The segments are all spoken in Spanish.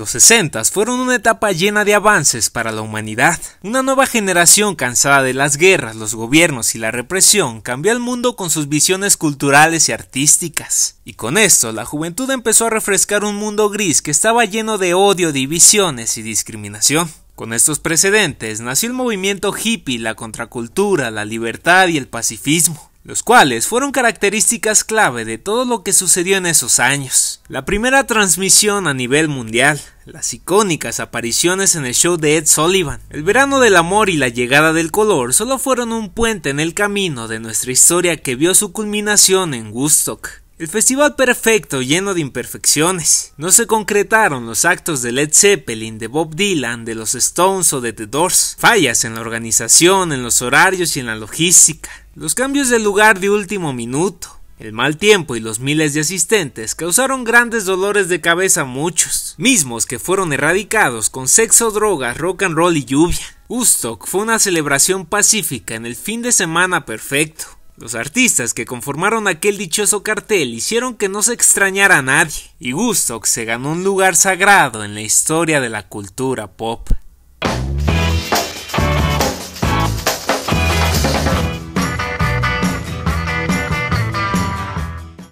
Los 60 fueron una etapa llena de avances para la humanidad. Una nueva generación cansada de las guerras, los gobiernos y la represión cambió el mundo con sus visiones culturales y artísticas. Y con esto, la juventud empezó a refrescar un mundo gris que estaba lleno de odio, divisiones y discriminación. Con estos precedentes nació el movimiento hippie, la contracultura, la libertad y el pacifismo los cuales fueron características clave de todo lo que sucedió en esos años. La primera transmisión a nivel mundial, las icónicas apariciones en el show de Ed Sullivan, el verano del amor y la llegada del color solo fueron un puente en el camino de nuestra historia que vio su culminación en Woodstock. El festival perfecto lleno de imperfecciones. No se concretaron los actos de Led Zeppelin, de Bob Dylan, de los Stones o de The Doors. Fallas en la organización, en los horarios y en la logística. Los cambios de lugar de último minuto, el mal tiempo y los miles de asistentes causaron grandes dolores de cabeza a muchos, mismos que fueron erradicados con sexo, drogas, rock and roll y lluvia. Ustok fue una celebración pacífica en el fin de semana perfecto. Los artistas que conformaron aquel dichoso cartel hicieron que no se extrañara a nadie, y Gustock se ganó un lugar sagrado en la historia de la cultura pop.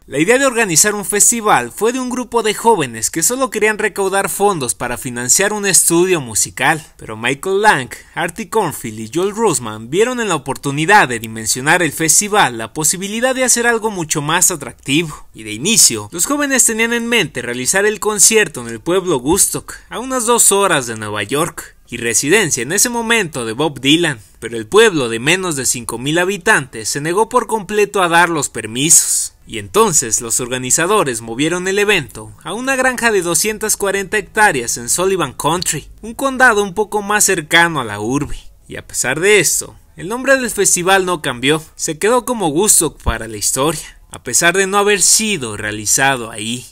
La idea de organizar un festival fue de un grupo de jóvenes que solo querían recaudar fondos para financiar un estudio musical, pero Michael Lang, Artie Cornfield y Joel Roseman vieron en la oportunidad de dimensionar el festival la posibilidad de hacer algo mucho más atractivo. Y de inicio, los jóvenes tenían en mente realizar el concierto en el pueblo Gustock, a unas dos horas de Nueva York y residencia en ese momento de Bob Dylan, pero el pueblo de menos de 5.000 habitantes se negó por completo a dar los permisos. Y entonces los organizadores movieron el evento a una granja de 240 hectáreas en Sullivan Country, un condado un poco más cercano a la urbe. Y a pesar de esto, el nombre del festival no cambió, se quedó como gusto para la historia, a pesar de no haber sido realizado ahí.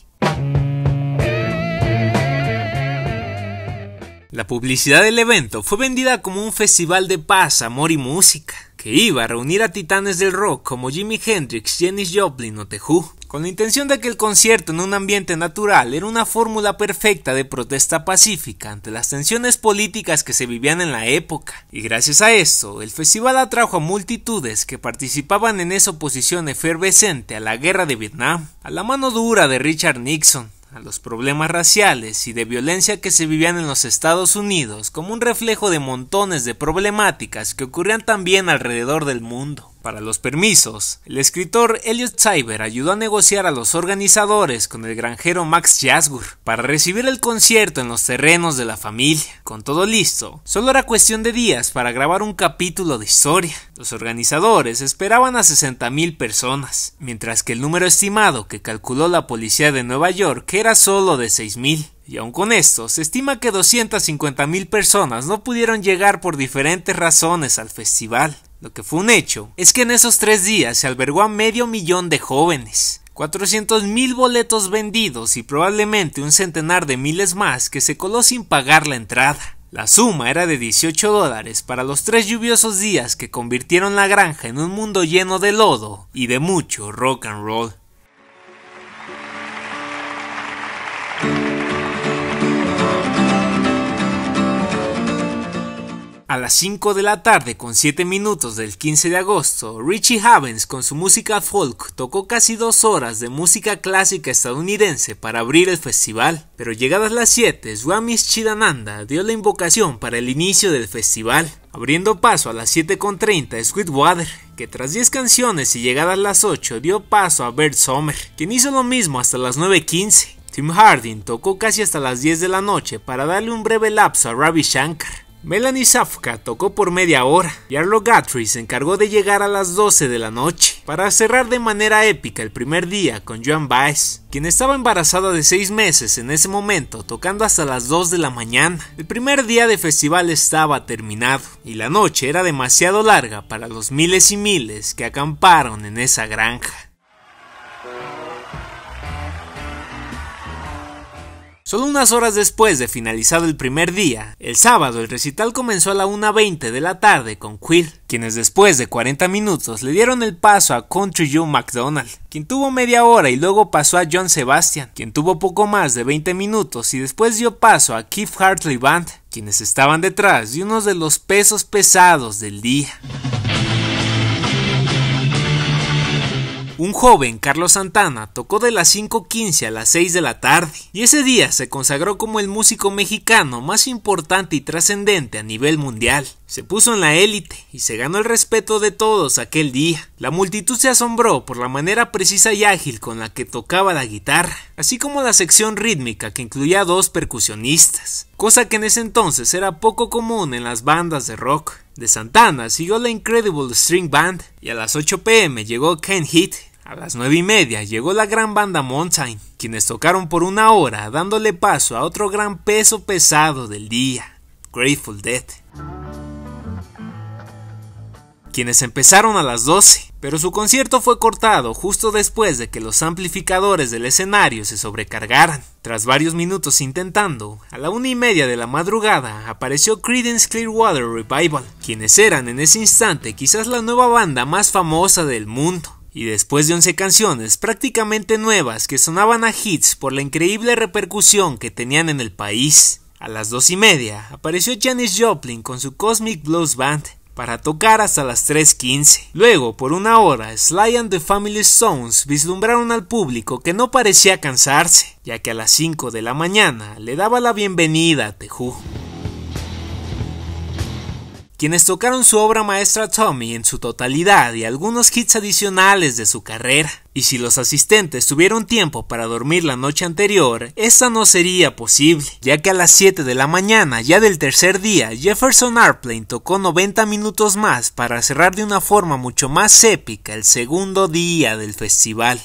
La publicidad del evento fue vendida como un festival de paz, amor y música, que iba a reunir a titanes del rock como Jimi Hendrix, Janis Joplin o The Who, con la intención de que el concierto en un ambiente natural era una fórmula perfecta de protesta pacífica ante las tensiones políticas que se vivían en la época. Y gracias a esto, el festival atrajo a multitudes que participaban en esa oposición efervescente a la guerra de Vietnam, a la mano dura de Richard Nixon, a los problemas raciales y de violencia que se vivían en los Estados Unidos como un reflejo de montones de problemáticas que ocurrían también alrededor del mundo. Para los permisos, el escritor Elliot Cyber ayudó a negociar a los organizadores con el granjero Max Jasgur para recibir el concierto en los terrenos de la familia. Con todo listo, solo era cuestión de días para grabar un capítulo de historia. Los organizadores esperaban a 60.000 personas, mientras que el número estimado que calculó la policía de Nueva York era solo de 6.000. Y aun con esto, se estima que 250.000 personas no pudieron llegar por diferentes razones al festival. Lo que fue un hecho es que en esos tres días se albergó a medio millón de jóvenes, mil boletos vendidos y probablemente un centenar de miles más que se coló sin pagar la entrada. La suma era de 18 dólares para los tres lluviosos días que convirtieron la granja en un mundo lleno de lodo y de mucho rock and roll. A las 5 de la tarde con 7 minutos del 15 de agosto, Richie Havens con su música folk tocó casi dos horas de música clásica estadounidense para abrir el festival, pero llegadas las 7, Swami Chidananda dio la invocación para el inicio del festival, abriendo paso a las 7.30 Sweetwater, que tras 10 canciones y llegadas las 8 dio paso a Bert Sommer, quien hizo lo mismo hasta las 9.15. Tim Harding tocó casi hasta las 10 de la noche para darle un breve lapso a Ravi Shankar, Melanie Safka tocó por media hora y Arlo Guthrie se encargó de llegar a las 12 de la noche para cerrar de manera épica el primer día con Joan Baez, quien estaba embarazada de 6 meses en ese momento, tocando hasta las 2 de la mañana. El primer día de festival estaba terminado y la noche era demasiado larga para los miles y miles que acamparon en esa granja. Solo unas horas después de finalizado el primer día, el sábado el recital comenzó a la 1.20 de la tarde con Quill, quienes después de 40 minutos le dieron el paso a Country Joe McDonald, quien tuvo media hora y luego pasó a John Sebastian, quien tuvo poco más de 20 minutos y después dio paso a Keith Hartley Band, quienes estaban detrás de unos de los pesos pesados del día. Un joven, Carlos Santana, tocó de las 5.15 a las 6 de la tarde y ese día se consagró como el músico mexicano más importante y trascendente a nivel mundial. Se puso en la élite y se ganó el respeto de todos aquel día. La multitud se asombró por la manera precisa y ágil con la que tocaba la guitarra, así como la sección rítmica que incluía dos percusionistas, cosa que en ese entonces era poco común en las bandas de rock de Santana siguió la Incredible String Band y a las 8 pm llegó Ken Hit. A las 9 y media llegó la gran banda Mountain, quienes tocaron por una hora dándole paso a otro gran peso pesado del día, Grateful Dead. Quienes empezaron a las 12 pero su concierto fue cortado justo después de que los amplificadores del escenario se sobrecargaran. Tras varios minutos intentando, a la una y media de la madrugada apareció Creedence Clearwater Revival, quienes eran en ese instante quizás la nueva banda más famosa del mundo. Y después de 11 canciones prácticamente nuevas que sonaban a hits por la increíble repercusión que tenían en el país, a las dos y media apareció Janis Joplin con su Cosmic Blues Band, para tocar hasta las 3.15. Luego, por una hora, Sly and the Family Stones vislumbraron al público que no parecía cansarse, ya que a las 5 de la mañana le daba la bienvenida a Tejú quienes tocaron su obra maestra Tommy en su totalidad y algunos hits adicionales de su carrera. Y si los asistentes tuvieron tiempo para dormir la noche anterior, esta no sería posible, ya que a las 7 de la mañana ya del tercer día, Jefferson Airplane tocó 90 minutos más para cerrar de una forma mucho más épica el segundo día del festival.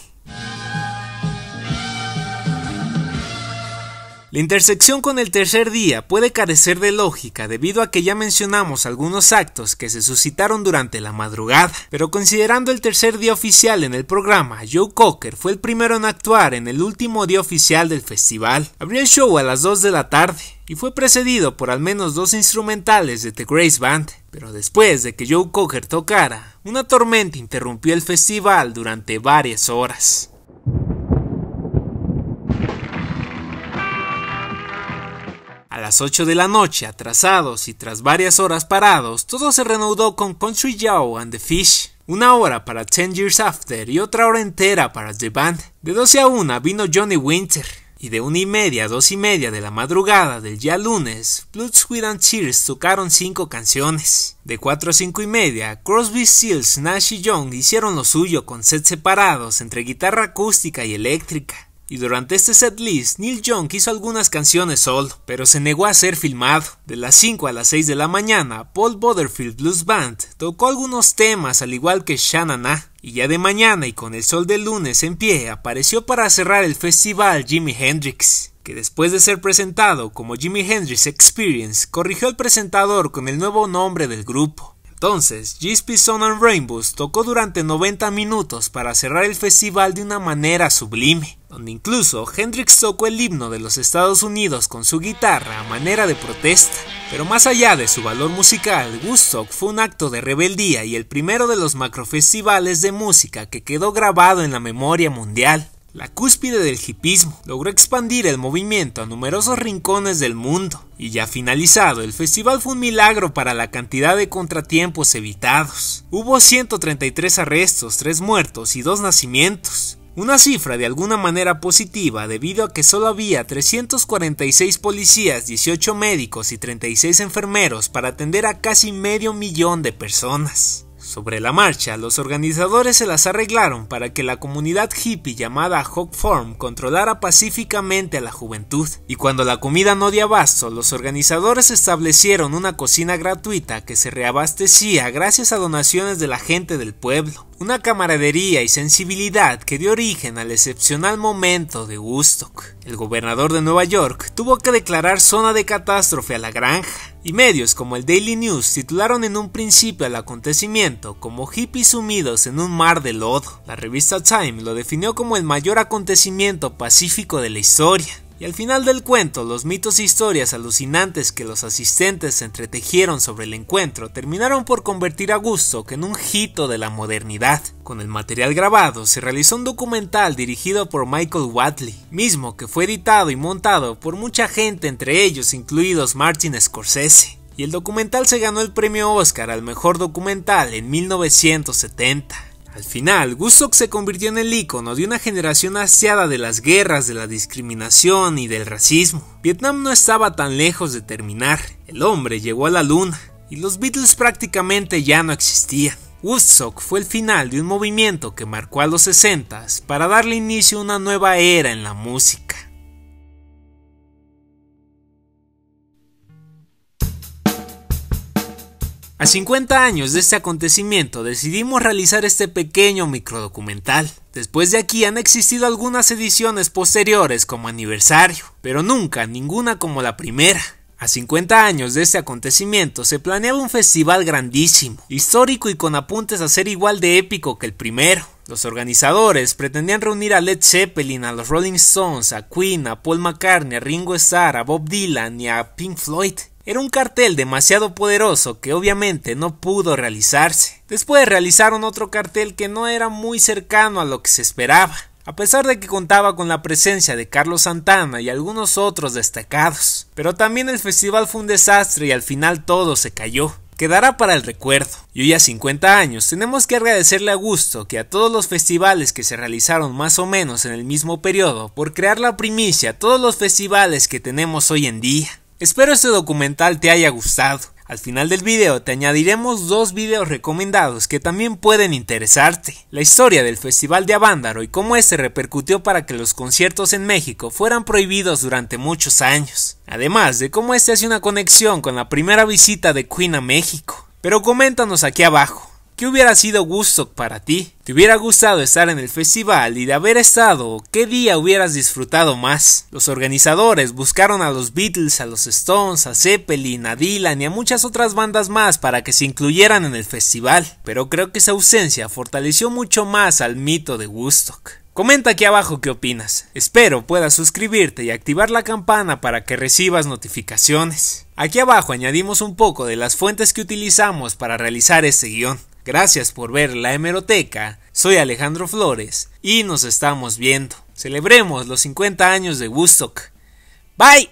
La intersección con el tercer día puede carecer de lógica debido a que ya mencionamos algunos actos que se suscitaron durante la madrugada, pero considerando el tercer día oficial en el programa, Joe Cocker fue el primero en actuar en el último día oficial del festival. Abrió el show a las 2 de la tarde y fue precedido por al menos dos instrumentales de The Grace Band, pero después de que Joe Cocker tocara, una tormenta interrumpió el festival durante varias horas. las 8 de la noche, atrasados y tras varias horas parados, todo se reanudó con Country Joe and the Fish. Una hora para Ten Years After y otra hora entera para The Band. De 12 a 1 vino Johnny Winter. Y de una y media a dos y media de la madrugada del día lunes, Blood, Sweat and Tears tocaron 5 canciones. De 4 a 5 y media, Crosby, Seals, Nash y Young hicieron lo suyo con sets separados entre guitarra acústica y eléctrica y durante este setlist Neil Young hizo algunas canciones solo, pero se negó a ser filmado. De las 5 a las 6 de la mañana, Paul Butterfield Blues Band tocó algunos temas al igual que Shanana. Ah. Y ya de mañana y con el sol del lunes en pie, apareció para cerrar el festival Jimi Hendrix, que después de ser presentado como Jimi Hendrix Experience, corrigió al presentador con el nuevo nombre del grupo. Entonces, Gisby Sun and Rainbows tocó durante 90 minutos para cerrar el festival de una manera sublime, donde incluso Hendrix tocó el himno de los Estados Unidos con su guitarra a manera de protesta. Pero más allá de su valor musical, Woodstock fue un acto de rebeldía y el primero de los macrofestivales de música que quedó grabado en la memoria mundial. La cúspide del hipismo logró expandir el movimiento a numerosos rincones del mundo, y ya finalizado, el festival fue un milagro para la cantidad de contratiempos evitados. Hubo 133 arrestos, 3 muertos y 2 nacimientos, una cifra de alguna manera positiva debido a que solo había 346 policías, 18 médicos y 36 enfermeros para atender a casi medio millón de personas. Sobre la marcha, los organizadores se las arreglaron para que la comunidad hippie llamada Hawk Farm controlara pacíficamente a la juventud, y cuando la comida no dio abasto, los organizadores establecieron una cocina gratuita que se reabastecía gracias a donaciones de la gente del pueblo una camaradería y sensibilidad que dio origen al excepcional momento de Woodstock. El gobernador de Nueva York tuvo que declarar zona de catástrofe a la granja, y medios como el Daily News titularon en un principio el acontecimiento como hippies sumidos en un mar de lodo. La revista Time lo definió como el mayor acontecimiento pacífico de la historia. Y al final del cuento, los mitos e historias alucinantes que los asistentes entretejieron sobre el encuentro terminaron por convertir a que en un hito de la modernidad. Con el material grabado se realizó un documental dirigido por Michael Watley, mismo que fue editado y montado por mucha gente, entre ellos incluidos Martin Scorsese. Y el documental se ganó el premio Oscar al mejor documental en 1970. Al final, Woodstock se convirtió en el icono de una generación aseada de las guerras, de la discriminación y del racismo. Vietnam no estaba tan lejos de terminar. El hombre llegó a la luna y los Beatles prácticamente ya no existían. Woodstock fue el final de un movimiento que marcó a los 60 para darle inicio a una nueva era en la música. A 50 años de este acontecimiento decidimos realizar este pequeño microdocumental. Después de aquí han existido algunas ediciones posteriores como aniversario, pero nunca ninguna como la primera. A 50 años de este acontecimiento se planeaba un festival grandísimo, histórico y con apuntes a ser igual de épico que el primero. Los organizadores pretendían reunir a Led Zeppelin, a los Rolling Stones, a Queen, a Paul McCartney, a Ringo Starr, a Bob Dylan y a Pink Floyd. Era un cartel demasiado poderoso que obviamente no pudo realizarse. Después realizaron otro cartel que no era muy cercano a lo que se esperaba, a pesar de que contaba con la presencia de Carlos Santana y algunos otros destacados. Pero también el festival fue un desastre y al final todo se cayó quedará para el recuerdo. Y hoy a 50 años tenemos que agradecerle a Gusto que a todos los festivales que se realizaron más o menos en el mismo periodo por crear la primicia a todos los festivales que tenemos hoy en día. Espero este documental te haya gustado. Al final del video te añadiremos dos videos recomendados que también pueden interesarte. La historia del Festival de Avándaro y cómo este repercutió para que los conciertos en México fueran prohibidos durante muchos años. Además de cómo este hace una conexión con la primera visita de Queen a México. Pero coméntanos aquí abajo. ¿Qué hubiera sido Woodstock para ti? ¿Te hubiera gustado estar en el festival y de haber estado, qué día hubieras disfrutado más? Los organizadores buscaron a los Beatles, a los Stones, a Zeppelin, a Dylan y a muchas otras bandas más para que se incluyeran en el festival, pero creo que esa ausencia fortaleció mucho más al mito de Woodstock. Comenta aquí abajo qué opinas. Espero puedas suscribirte y activar la campana para que recibas notificaciones. Aquí abajo añadimos un poco de las fuentes que utilizamos para realizar este guión. Gracias por ver la hemeroteca. Soy Alejandro Flores y nos estamos viendo. Celebremos los 50 años de Woodstock. Bye.